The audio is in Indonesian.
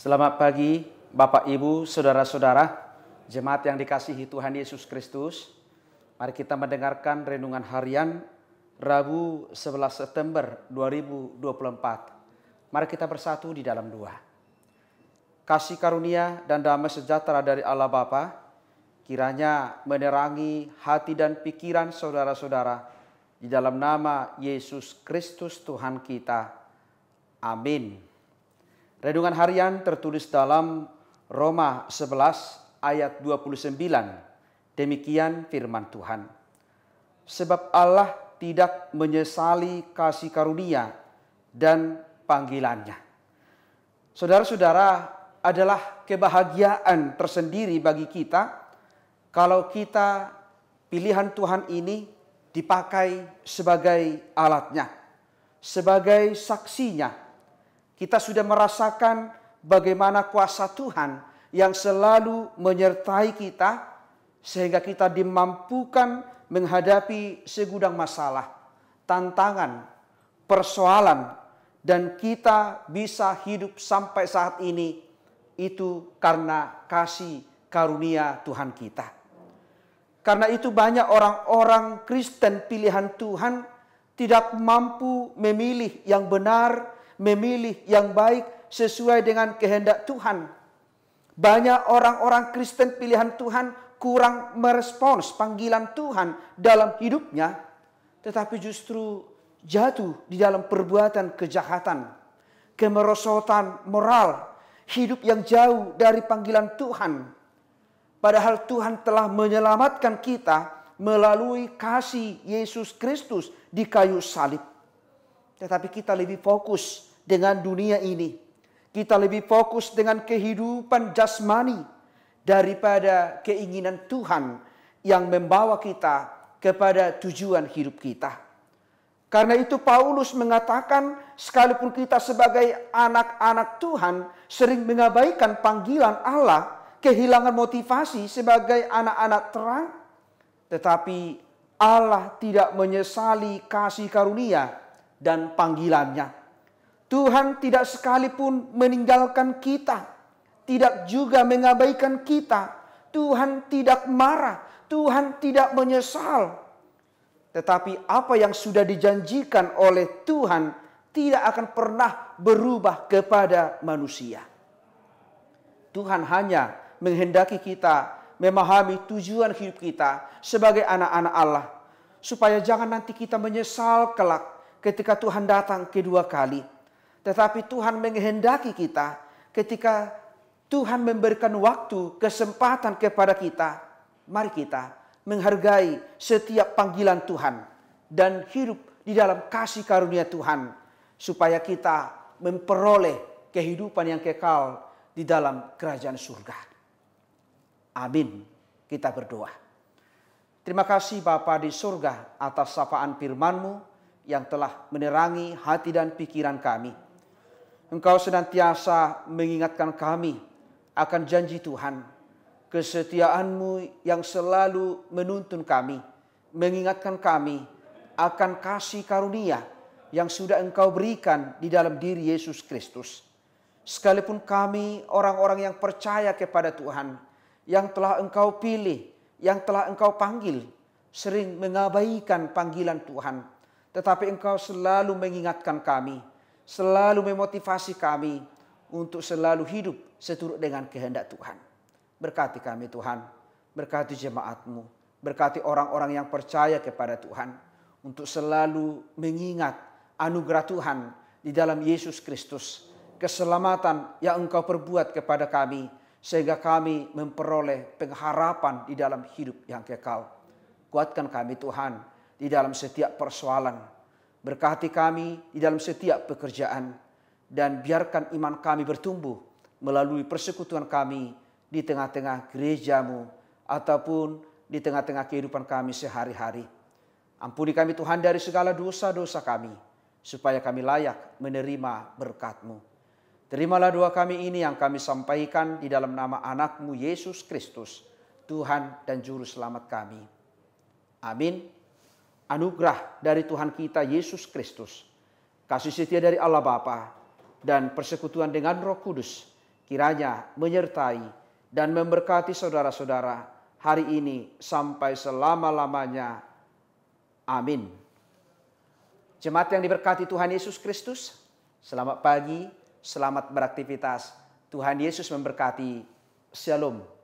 Selamat pagi Bapak Ibu, Saudara-saudara, jemaat yang dikasihi Tuhan Yesus Kristus. Mari kita mendengarkan renungan harian Rabu 11 September 2024. Mari kita bersatu di dalam doa. Kasih karunia dan damai sejahtera dari Allah Bapa kiranya menerangi hati dan pikiran saudara-saudara di dalam nama Yesus Kristus Tuhan kita. Amin. Renungan harian tertulis dalam Roma 11 ayat 29. Demikian firman Tuhan. Sebab Allah tidak menyesali kasih karunia dan panggilannya. Saudara-saudara, adalah kebahagiaan tersendiri bagi kita kalau kita pilihan Tuhan ini dipakai sebagai alatnya, sebagai saksinya kita sudah merasakan bagaimana kuasa Tuhan yang selalu menyertai kita sehingga kita dimampukan menghadapi segudang masalah, tantangan, persoalan dan kita bisa hidup sampai saat ini itu karena kasih karunia Tuhan kita. Karena itu banyak orang-orang Kristen pilihan Tuhan tidak mampu memilih yang benar memilih yang baik sesuai dengan kehendak Tuhan. Banyak orang-orang Kristen pilihan Tuhan kurang merespons panggilan Tuhan dalam hidupnya, tetapi justru jatuh di dalam perbuatan kejahatan, kemerosotan moral, hidup yang jauh dari panggilan Tuhan. Padahal Tuhan telah menyelamatkan kita melalui kasih Yesus Kristus di kayu salib. Tetapi kita lebih fokus dengan dunia ini. Kita lebih fokus dengan kehidupan jasmani daripada keinginan Tuhan yang membawa kita kepada tujuan hidup kita. Karena itu Paulus mengatakan sekalipun kita sebagai anak-anak Tuhan sering mengabaikan panggilan Allah, kehilangan motivasi sebagai anak-anak terang, tetapi Allah tidak menyesali kasih karunia dan panggilannya. Tuhan tidak sekalipun meninggalkan kita, tidak juga mengabaikan kita. Tuhan tidak marah, Tuhan tidak menyesal. Tetapi apa yang sudah dijanjikan oleh Tuhan tidak akan pernah berubah kepada manusia. Tuhan hanya menghendaki kita memahami tujuan hidup kita sebagai anak-anak Allah supaya jangan nanti kita menyesal kelak ketika Tuhan datang kedua kali. Tetapi Tuhan menghendaki kita ketika Tuhan memberikan waktu, kesempatan kepada kita. Mari kita menghargai setiap panggilan Tuhan dan hidup di dalam kasih karunia Tuhan supaya kita memperoleh kehidupan yang kekal di dalam kerajaan surga. Amin. Kita berdoa. Terima kasih Bapa di surga atas sapaan Firmanmu yang telah menerangi hati dan pikiran kami. Engkau senantiasa mengingatkan kami akan janji Tuhan. Kesetiaanmu yang selalu menuntun kami, mengingatkan kami akan kasih karunia yang sudah engkau berikan di dalam diri Yesus Kristus. Sekalipun kami orang-orang yang percaya kepada Tuhan, yang telah engkau pilih, yang telah engkau panggil, sering mengabaikan panggilan Tuhan. Tetapi engkau selalu mengingatkan kami selalu memotivasi kami untuk selalu hidup seturut dengan kehendak Tuhan. Berkati kami Tuhan, berkati jemaatmu, berkati orang-orang yang percaya kepada Tuhan untuk selalu mengingat anugerah Tuhan di dalam Yesus Kristus, keselamatan yang Engkau perbuat kepada kami sehingga kami memperoleh pengharapan di dalam hidup yang kekal. Kuatkan kami Tuhan di dalam setiap persoalan Berkati kami di dalam setiap pekerjaan dan biarkan iman kami bertumbuh melalui persekutuan kami di tengah-tengah gerejamu ataupun di tengah-tengah kehidupan kami sehari-hari. Ampuni kami Tuhan dari segala dosa-dosa kami supaya kami layak menerima berkatmu Terimalah doa kami ini yang kami sampaikan di dalam nama anakmu Yesus Kristus, Tuhan dan Juru Selamat kami. Amin anugerah dari Tuhan kita Yesus Kristus, kasih setia dari Allah Bapa, dan persekutuan dengan Roh Kudus kiranya menyertai dan memberkati saudara-saudara hari ini sampai selama-lamanya. Amin. Jemaat yang diberkati Tuhan Yesus Kristus, selamat pagi, selamat beraktivitas. Tuhan Yesus memberkati. Shalom.